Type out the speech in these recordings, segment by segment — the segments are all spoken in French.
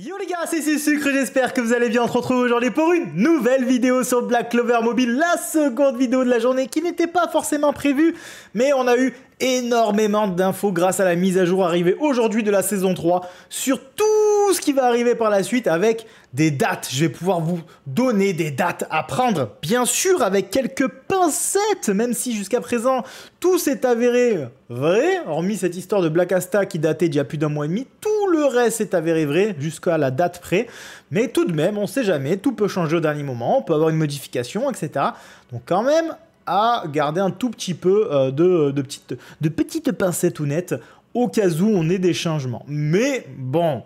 Yo les gars, c'est Sucre, j'espère que vous allez bien. On se retrouve aujourd'hui pour une nouvelle vidéo sur Black Clover Mobile, la seconde vidéo de la journée qui n'était pas forcément prévue, mais on a eu énormément d'infos grâce à la mise à jour arrivée aujourd'hui de la saison 3 sur tout tout ce qui va arriver par la suite avec des dates. Je vais pouvoir vous donner des dates à prendre, bien sûr avec quelques pincettes, même si jusqu'à présent tout s'est avéré vrai, hormis cette histoire de Black Asta qui datait d'il y a plus d'un mois et demi, tout le reste s'est avéré vrai jusqu'à la date près. Mais tout de même, on sait jamais, tout peut changer au dernier moment, on peut avoir une modification, etc. Donc quand même à garder un tout petit peu euh, de, petites, de petites pincettes ou nettes au cas où on ait des changements. Mais bon,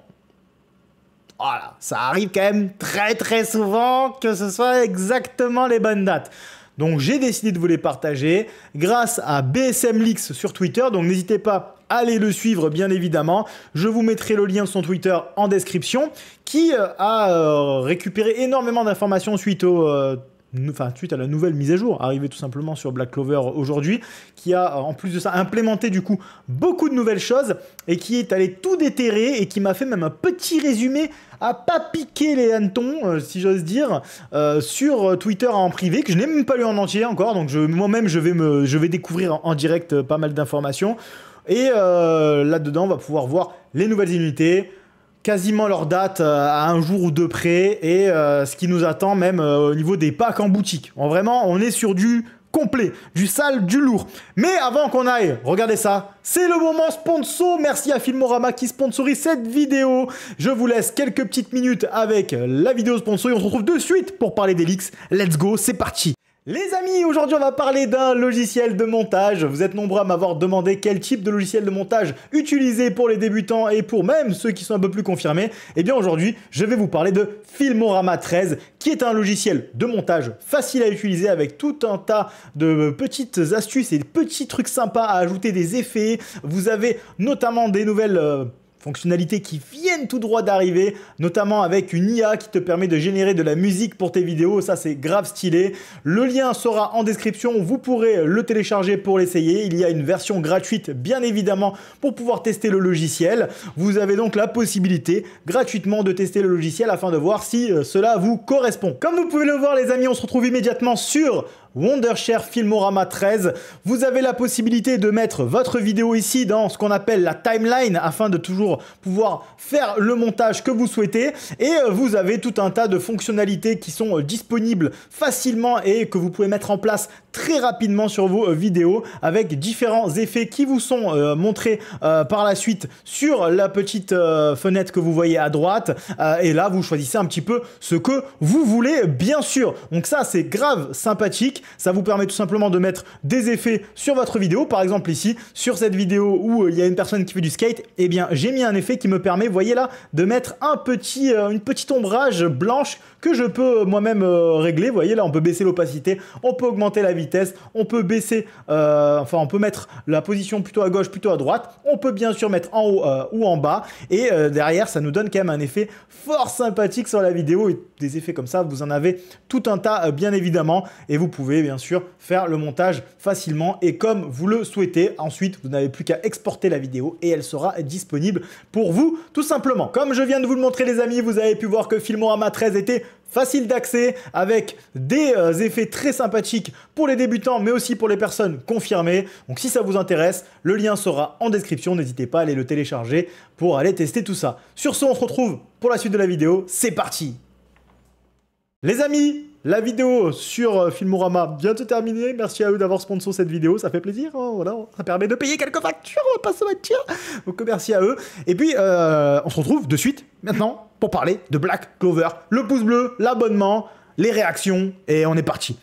voilà, ça arrive quand même très très souvent que ce soit exactement les bonnes dates. Donc j'ai décidé de vous les partager grâce à BSM Leaks sur Twitter. Donc n'hésitez pas à aller le suivre bien évidemment. Je vous mettrai le lien de son Twitter en description qui euh, a euh, récupéré énormément d'informations suite au euh, enfin, suite à la nouvelle mise à jour, arrivée tout simplement sur Black Clover aujourd'hui, qui a euh, en plus de ça implémenté du coup beaucoup de nouvelles choses et qui est allé tout déterrer et qui m'a fait même un petit résumé à pas piquer les hannetons, euh, si j'ose dire, euh, sur Twitter en privé, que je n'ai même pas lu en entier encore, donc moi-même je vais, je vais découvrir en, direct pas mal d'informations. Et là-dedans, on va pouvoir voir les nouvelles unités, quasiment leur date euh, à un jour ou deux près et euh, ce qui nous attend même euh, au niveau des packs en boutique. En vraiment, on est sur du complet, du sale, du lourd. Mais avant qu'on aille, regardez ça, c'est le moment sponsor. Merci à Filmorama qui sponsorise cette vidéo. Je vous laisse quelques petites minutes avec la vidéo sponsor et on se retrouve de suite pour parler d'Elix. Let's go, c'est parti les amis, aujourd'hui on va parler d'un logiciel de montage. Vous êtes nombreux à m'avoir demandé quel type de logiciel de montage utiliser pour les débutants et pour même ceux qui sont un peu plus confirmés. Eh bien aujourd'hui, je vais vous parler de Filmorama 13 qui est un logiciel de montage facile à utiliser avec tout un tas de petites astuces et de petits trucs sympas à ajouter des effets. Vous avez notamment des nouvelles euh, fonctionnalités qui viennent tout droit d'arriver, notamment avec une IA qui te permet de générer de la musique pour tes vidéos, ça c'est grave stylé. Le lien sera en description, vous pourrez le télécharger pour l'essayer, il y a une version gratuite bien évidemment pour pouvoir tester le logiciel. Vous avez donc la possibilité gratuitement de tester le logiciel afin de voir si euh, cela vous correspond. Comme vous pouvez le voir les amis, on se retrouve immédiatement sur Wondershare Filmorama 13. Vous avez la possibilité de mettre votre vidéo ici dans ce qu'on appelle la timeline afin de toujours pouvoir faire le montage que vous souhaitez et euh, vous avez tout un tas de fonctionnalités qui sont euh, disponibles facilement et que vous pouvez mettre en place très rapidement sur vos euh, vidéos avec différents effets qui vous sont montrés par la suite sur la petite fenêtre que vous voyez à droite et là vous choisissez un petit peu ce que vous voulez bien sûr donc ça c'est grave sympathique ça vous permet tout simplement de mettre des effets sur votre vidéo. Par exemple ici, sur cette vidéo où euh, il y a une personne qui fait du skate, et eh bien j'ai mis un effet qui me permet, voyez là, de mettre un petit, euh, une petite ombrage blanche que je peux euh, moi-même euh, régler. Vous voyez, là, on peut baisser l'opacité, on peut augmenter la vitesse, on peut baisser, euh, enfin, on peut mettre la position plutôt à gauche, plutôt à droite. On peut bien sûr mettre en haut ou en bas. Et derrière, ça nous donne quand même un effet fort sympathique sur la vidéo. Et des effets comme ça, vous en avez tout un tas, bien évidemment. Et vous pouvez, bien sûr, faire le montage facilement et comme vous le souhaitez. Ensuite, vous n'avez plus qu'à exporter la vidéo et elle sera disponible pour vous, tout simplement. Comme je viens de vous le montrer, les amis, vous avez pu voir que Filmorama 13 était facile d'accès, avec des euh, effets très sympathiques pour les débutants, mais aussi pour les personnes confirmées. Donc si ça vous intéresse, le lien sera en description, n'hésitez pas à aller le télécharger pour aller tester tout ça. Sur ce, on se retrouve pour la suite de la vidéo, c'est parti Les amis, la vidéo sur euh, Filmorama bientôt terminée, Merci à eux d'avoir sponsor cette vidéo, ça fait plaisir. Hein, voilà, ça permet de payer quelques factures, on va pas se mentir. Donc merci à eux. Et puis euh, on se retrouve de suite maintenant pour parler de Black Clover. Le pouce bleu, l'abonnement, les réactions et on est parti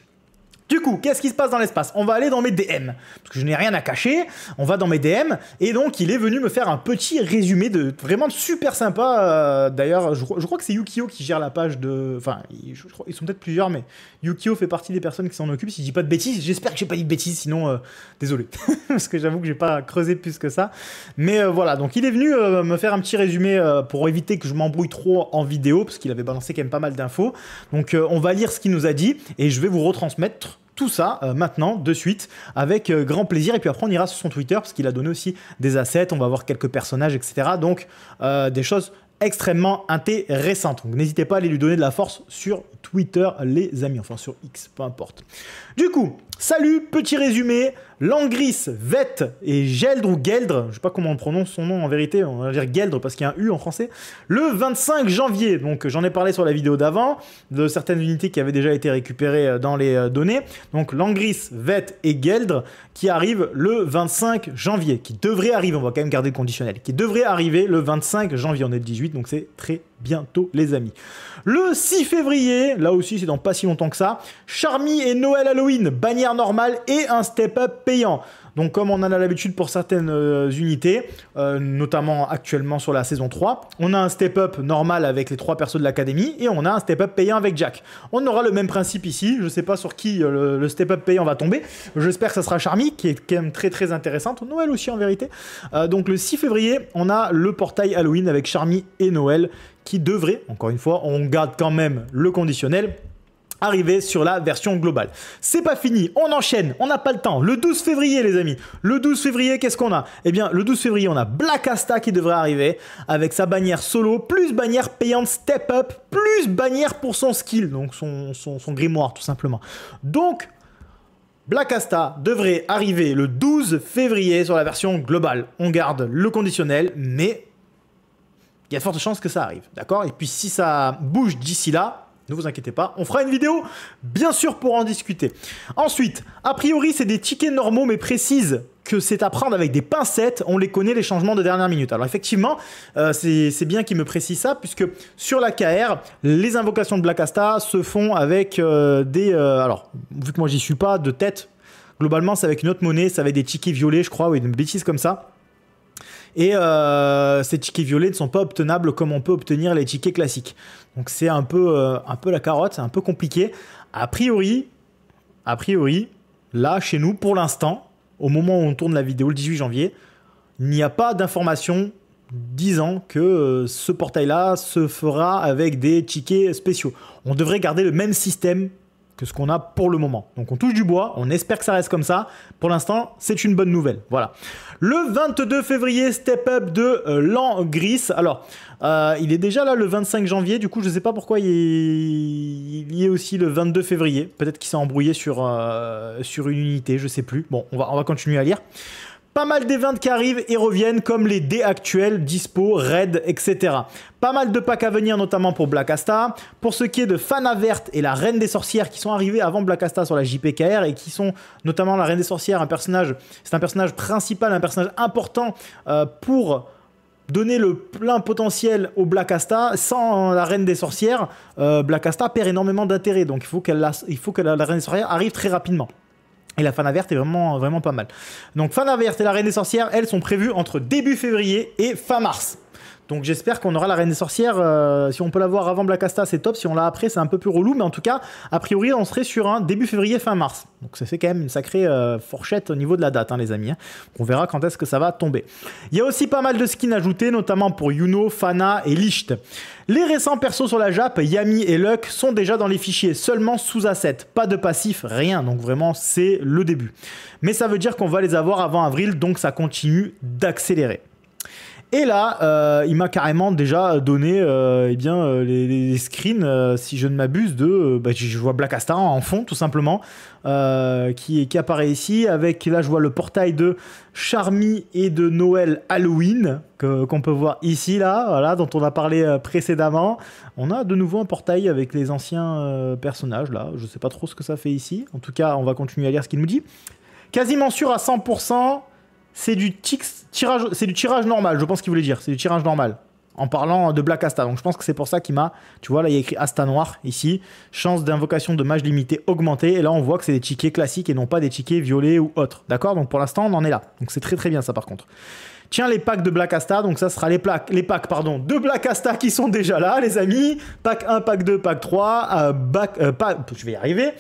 coup, qu'est-ce qui se passe dans l'espace On va aller dans mes DM, parce que je n'ai rien à cacher, on va dans mes DM, et donc il est venu me faire un petit résumé de vraiment super sympa. Euh, d'ailleurs, je, crois que c'est Yukio qui gère la page de... Enfin, ils, sont peut-être plusieurs, mais Yukio fait partie des personnes qui s'en occupent, si je dis pas de bêtises, j'espère que j'ai pas dit de bêtises, sinon, euh, désolé, parce que j'avoue que j'ai pas creusé plus que ça. Mais euh, voilà, donc il est venu me faire un petit résumé pour éviter que je m'embrouille trop en vidéo, parce qu'il avait balancé quand même pas mal d'infos. Donc on va lire ce qu'il nous a dit, et je vais vous retransmettre tout ça euh, maintenant, de suite, avec euh, grand plaisir. Et puis après, on ira sur son Twitter, parce qu'il a donné aussi des assets, on va voir quelques personnages, etc. Donc, euh, des choses extrêmement intéressantes. Donc n'hésitez pas à aller lui donner de la force sur Twitter, les amis, enfin sur X, peu importe. Du coup, Salut, petit résumé. Langris, Vette et Geldre ou Geldre, je sais pas comment on prononce son nom en vérité, on va dire Geldre parce qu'il y a un U en français, le 25 janvier. Donc j'en ai parlé sur la vidéo d'avant, de certaines unités qui avaient déjà été récupérées euh, dans les euh, données. Donc Langris, Vette et Geldre qui arrivent le 25 janvier, qui devraient arriver, on va quand même garder le conditionnel, qui devraient arriver le 25 janvier, on est le 18, donc c'est très bientôt, les amis. Le 6 février, là aussi c'est dans pas si longtemps que ça, Charmy et Noël Halloween, bannière normale et un step-up payant. Donc comme on en a l'habitude pour certaines euh, unités, euh, notamment actuellement sur la saison 3, on a un step-up normal avec les trois persos de l'académie et on a un step-up payant avec Jack. On aura le même principe ici, je sais pas sur qui euh, le, step-up payant va tomber, j'espère que ça sera Charmy qui est quand même très très intéressante, Noël aussi en vérité. donc le 6 février, on a le portail Halloween avec Charmy et Noël qui devrait, encore une fois, on garde quand même le conditionnel, arriver sur la version globale. C'est pas fini, on enchaîne, on n'a pas le temps. Le 12 février, les amis. Le 12 février, qu'est-ce qu'on a Eh bien, le 12 février, on a Black Asta qui devrait arriver avec sa bannière solo, plus bannière payante step up, plus bannière pour son skill, donc son, son, son grimoire tout simplement. Donc, Black Asta devrait arriver le 12 février sur la version globale. On garde le conditionnel, mais il y a de fortes chances que ça arrive. D'accord Et puis si ça bouge d'ici là, ne vous inquiétez pas, on fera une vidéo, bien sûr, pour en discuter. Ensuite, a priori, c'est des tickets normaux, mais précise que c'est à prendre avec des pincettes, on les connaît les changements de dernière minute. Alors effectivement, euh, c'est bien qu'il me précise ça, puisque sur la KR, les invocations de Black Asta se font avec euh, des... Euh, alors, vu que moi j'y suis pas, de tête, globalement c'est avec une autre monnaie, c'est avec des tickets violets, je crois, ou une bêtise comme ça. Et euh, ces tickets violets ne sont pas obtenables comme on peut obtenir les tickets classiques. Donc c'est un peu, euh, un peu la carotte, c'est un peu compliqué. A priori, a priori, là chez nous, pour l'instant, au moment où on tourne la vidéo le 18 janvier, il n'y a pas d'information disant que euh, ce portail-là se fera avec des tickets spéciaux. On devrait garder le même système que ce qu'on a pour le moment. Donc on touche du bois, on espère que ça reste comme ça. Pour l'instant, c'est une bonne nouvelle. Voilà. Le 22 février, step up de euh, l'an gris. Alors, euh, il est déjà là le 25 janvier, du coup je ne sais pas pourquoi il est... est, aussi le 22 février. Peut-être qu'il s'est embrouillé sur, euh, sur une unité, je sais plus. Bon, on va, on va continuer à lire. Pas mal des qui arrivent et reviennent comme les dés actuels, Dispo, Raid, etc. Pas mal de packs à venir notamment pour Black Asta. Pour ce qui est de Fana Verte et la Reine des Sorcières qui sont arrivées avant Black Asta sur la JPKR et qui sont notamment la Reine des Sorcières, un personnage, c'est un personnage principal, un personnage important euh, pour donner le plein potentiel au Black Asta sans la Reine des Sorcières, euh, Black Asta perd énormément d'intérêt. Donc il faut, qu'elle, il faut que la Reine des Sorcières arrive très rapidement. Et la fin verte est vraiment, vraiment pas mal. Donc fin verte et la Reine des Sorcières, elles sont prévues entre début février et fin mars. Donc j'espère qu'on aura la Reine des Sorcières. Euh, si on peut l'avoir voir avant Blackasta c'est top. Si on l'a après, c'est un peu plus relou. Mais en tout cas, a priori, on serait sur un début février, fin mars. Donc ça fait quand même une sacrée euh, fourchette au niveau de la date, hein, les amis. Hein. On verra quand est-ce que ça va tomber. Il y a aussi pas mal de skins ajoutés, notamment pour Yuno, Fana et Licht. Les récents persos sur la Jap, Yami et Luck, sont déjà dans les fichiers, seulement sous asset. Pas de passif, rien. Donc vraiment, c'est le début. Mais ça veut dire qu'on va les avoir avant avril, donc ça continue d'accélérer. Et là, euh, il m'a carrément déjà donné euh, eh bien, euh, les, screens, euh, si je ne m'abuse, de. Bah, je vois Black Astar en fond, tout simplement, qui, qui apparaît ici. Avec, là, je vois le portail de Charmy et de Noël Halloween, qu'on peut voir ici, là, voilà, dont on a parlé précédemment. On a de nouveau un portail avec les anciens personnages, là. Je ne sais pas trop ce que ça fait ici. En tout cas, on va continuer à lire ce qu'il nous dit. Quasiment sûr à 100%, c'est du tirage, normal, je pense qu'il voulait dire, c'est du tirage normal. En parlant de Black Asta, donc je pense que c'est pour ça qu'il m'a, tu vois là il y a écrit Asta noir ici, chance d'invocation de mage limitée augmentée, et là on voit que c'est des tickets classiques et non pas des tickets violets ou autres, d'accord Donc pour l'instant on en est là, donc c'est très très bien ça par contre. Tiens, les packs de Black Asta, donc ça sera les, plaques, les packs pardon, de Black Asta qui sont déjà là, les amis. Pack 1, pack 2, pack 3, euh, euh, pack, je vais y arriver.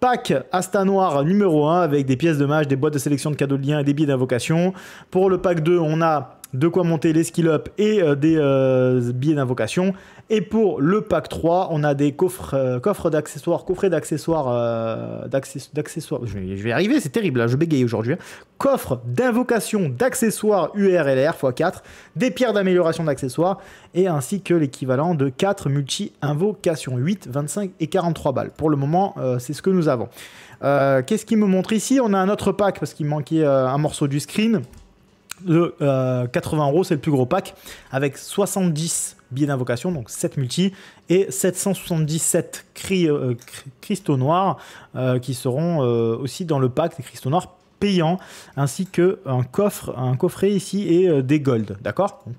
Pack Asta Noir numéro 1 avec des pièces de mage, des boîtes de sélection de cadeaux de liens et des billets d'invocation. Pour le pack 2, on a de quoi monter les skill up et euh, des euh, billets d'invocation. Et pour le pack 3, on a des coffres, euh, coffres d'accessoires, coffrets d'accessoires, d'accessoires. Je, vais arriver, c'est terrible, là, hein, je bégaye aujourd'hui. Hein. Coffre d'invocation d'accessoires URLR x4, des pierres d'amélioration d'accessoires, et ainsi que l'équivalent de 4 multi-invocations, 8, 25 et 43 balles. Pour le moment, c'est ce que nous avons. Qu'est-ce qu'il me montre ici On a un autre pack parce qu'il manquait un morceau du screen de 80 euh, euros, c'est le plus gros pack, avec 70 billets d'invocation, donc 7 multi, et 777 euh, cristaux noirs euh, qui seront aussi dans le pack des cristaux noirs payants, ainsi que un coffre, un coffret ici et des gold, d'accord Donc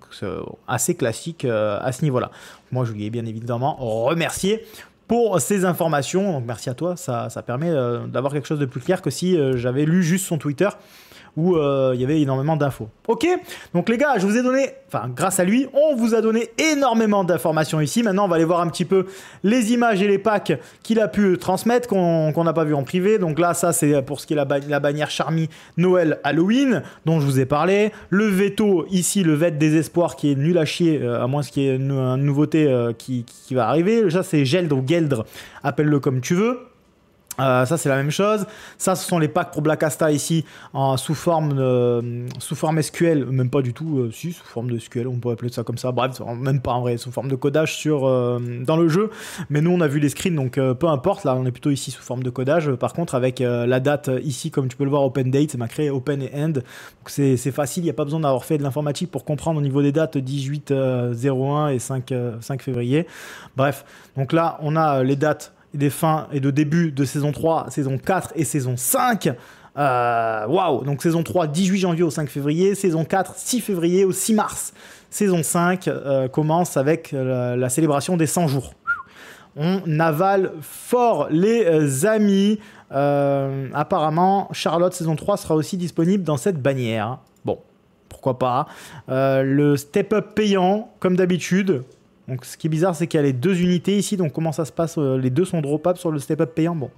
assez classique à ce niveau-là. Moi, je voulais bien évidemment remercier pour ces informations. Donc merci à toi, ça, permet d'avoir quelque chose de plus clair que si j'avais lu juste son Twitter où euh, il y avait énormément d'infos. Ok Donc les gars, je vous ai donné, enfin grâce à lui, on vous a donné énormément d'informations ici. Maintenant, on va aller voir un petit peu les images et les packs qu'il a pu transmettre, qu'on n'a pas vu en privé. Donc là, ça c'est pour ce qui est la, bannière Charmy Noël Halloween, dont je vous ai parlé. Le veto, ici, le vet désespoir qui est nul à chier, euh, à moins ce qui est une, nouveauté euh, qui, va arriver. Ça c'est Geldre ou Geldre, appelle-le comme tu veux. Euh, ça c'est la même chose. Ça ce sont les packs pour Black Asta ici en, sous forme sous forme SQL, même pas du tout, euh, si sous forme de SQL, on pourrait appeler ça comme ça. Bref, même pas en vrai, sous forme de codage sur euh, dans le jeu. Mais nous on a vu les screens donc peu importe. Là on est plutôt ici sous forme de codage. Par contre avec la date ici comme tu peux le voir open date, ça m'a créé open et end. C'est facile, il n'y a pas besoin d'avoir fait de l'informatique pour comprendre au niveau des dates 18.01 et 5 5 février. Bref, donc là on a les dates des fins et de début de saison 3, saison 4 et saison 5. Euh, waouh wow. Donc saison 3, 18 janvier au 5 février, saison 4, 6 février au 6 mars. Saison 5 euh, commence avec euh, la célébration des 100 jours. On avale fort les amis. apparemment, Charlotte saison 3 sera aussi disponible dans cette bannière. Bon, pourquoi pas. le step-up payant, comme d'habitude, donc ce qui est bizarre, c'est qu'il y a les deux unités ici, donc comment ça se passe euh, Les deux sont drop sur le step-up payant, bon.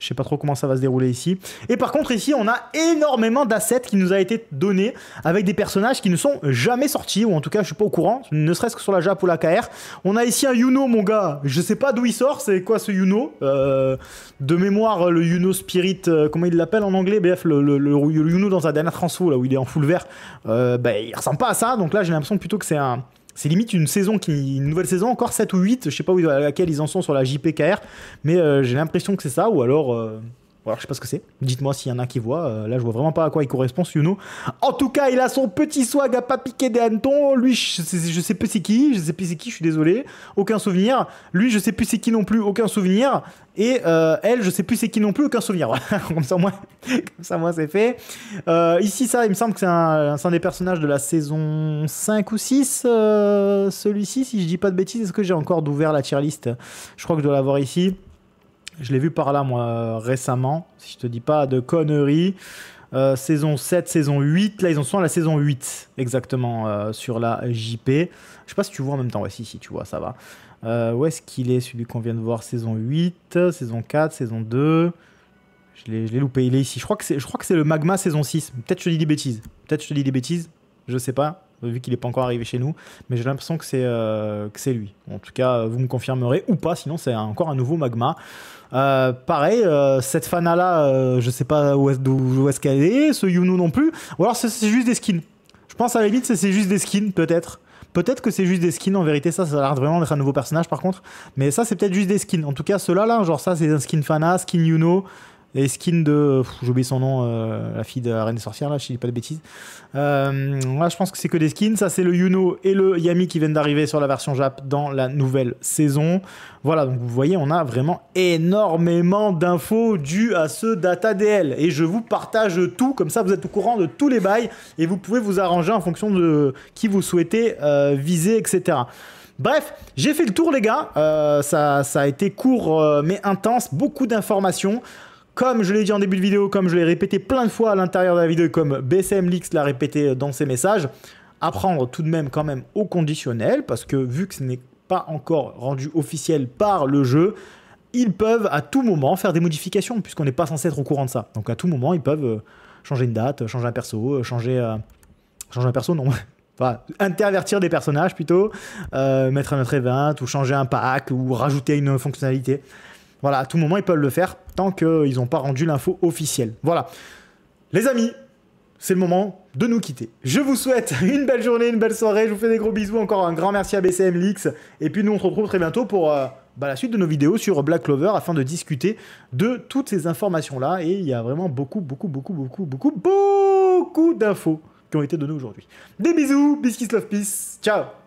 Je sais pas trop comment ça va se dérouler ici. Et par contre, ici, on a énormément d'assets qui nous a été donnés avec des personnages qui ne sont jamais sortis, ou en tout cas, je suis pas au courant, ne serait-ce que sur la Jap ou la KR. On a ici un Yuno, mon gars. Je sais pas d'où il sort, c'est quoi ce Yuno euh, De mémoire, le Yuno Spirit, euh, comment il l'appelle en anglais Bref, le, Yuno dans sa dernière transfo, là où il est en full vert, euh, bah, il ressemble pas à ça. Donc là, j'ai l'impression plutôt que c'est un c'est limite une saison qui une nouvelle saison encore 7 ou 8 je sais pas où, à laquelle ils en sont sur la JPKR mais euh, j'ai l'impression que c'est ça ou alors euh, alors, je sais pas ce que c'est. Dites-moi s'il y en a qui voient. Euh, là, je vois vraiment pas à quoi il correspond, Suno. En tout cas, il a son petit swag à pas piquer des hannetons. Lui, je sais, sais plus c'est qui. Je sais plus c'est qui, je suis désolé. Aucun souvenir. Lui, je sais plus c'est qui non plus. Aucun souvenir. Et euh, elle, je sais plus c'est qui non plus. Aucun souvenir. comme ça, moi, ça, moi c'est fait. Euh, ici, ça, il me semble que c'est un, des personnages de la saison 5 ou 6. Celui-ci, si je dis pas de bêtises, est-ce que j'ai encore d'ouvert la tier list Je crois que je dois l'avoir ici. Je l'ai vu par là, moi, récemment, si je te dis pas de conneries. Euh, saison 7, saison 8. Là, ils en sont à la saison 8, exactement, euh, sur la JP. Je sais pas si tu vois en même temps. Ouais, si, si, tu vois, ça va. Euh, où est-ce qu'il est, celui qu'on vient de voir Saison 8, saison 4, saison 2. Je l'ai loupé, il est ici. Je crois que c'est le Magma saison 6. Peut-être je te dis des bêtises. Peut-être je te dis des bêtises. Je sais pas vu qu'il n'est pas encore arrivé chez nous. Mais j'ai l'impression que c'est euh, que c'est lui. En tout cas, euh, vous me confirmerez ou pas, sinon c'est encore un nouveau magma. Euh, pareil, cette Fana là, je sais pas où est-ce est qu'elle est, ce Yuno non plus. Ou alors c'est juste des skins. Je pense à la limite, c'est juste des skins, peut-être. Peut-être que c'est juste des skins, en vérité, ça, ça a l'air vraiment d'être un nouveau personnage par contre. Mais ça, c'est peut-être juste des skins. En tout cas, ceux-là, là, genre ça, c'est un skin Fana, skin Yuno, les skins de. J'oublie son nom, euh, la fille de la Reine des Sorcières, là, je dis pas de bêtises. Euh, je pense que c'est que des skins. Ça, c'est le Yuno et le Yami qui viennent d'arriver sur la version Jap dans la nouvelle saison. Voilà, donc vous voyez, on a vraiment énormément d'infos dues à ce data DL. Et je vous partage tout, comme ça vous êtes au courant de tous les bails et vous pouvez vous arranger en fonction de qui vous souhaitez euh, viser, etc. Bref, j'ai fait le tour les gars, ça, ça, a été court mais intense, beaucoup d'informations. Comme je l'ai dit en début de vidéo, comme je l'ai répété plein de fois à l'intérieur de la vidéo comme BCM Leaks l'a répété dans ses messages, apprendre tout de même quand même au conditionnel parce que vu que ce n'est pas encore rendu officiel par le jeu, ils peuvent à tout moment faire des modifications puisqu'on n'est pas censé être au courant de ça. Donc à tout moment, ils peuvent euh, changer une date, changer un perso, euh, euh, changer un perso non. Enfin, intervertir des personnages plutôt, mettre un autre event ou changer un pack ou rajouter une fonctionnalité. Voilà, à tout moment, ils peuvent le faire tant qu'ils n'ont pas rendu l'info officielle. Voilà. Les amis, c'est le moment de nous quitter. Je vous souhaite une belle journée, une belle soirée. Je vous fais des gros bisous. Encore un grand merci à BCM Et puis nous, on se retrouve très bientôt pour euh, bah, la suite de nos vidéos sur Black Clover afin de discuter de toutes ces informations-là. Et il y a vraiment beaucoup, beaucoup, beaucoup, beaucoup, beaucoup, beaucoup d'infos qui ont été données aujourd'hui. Des bisous, biscuits love peace. Ciao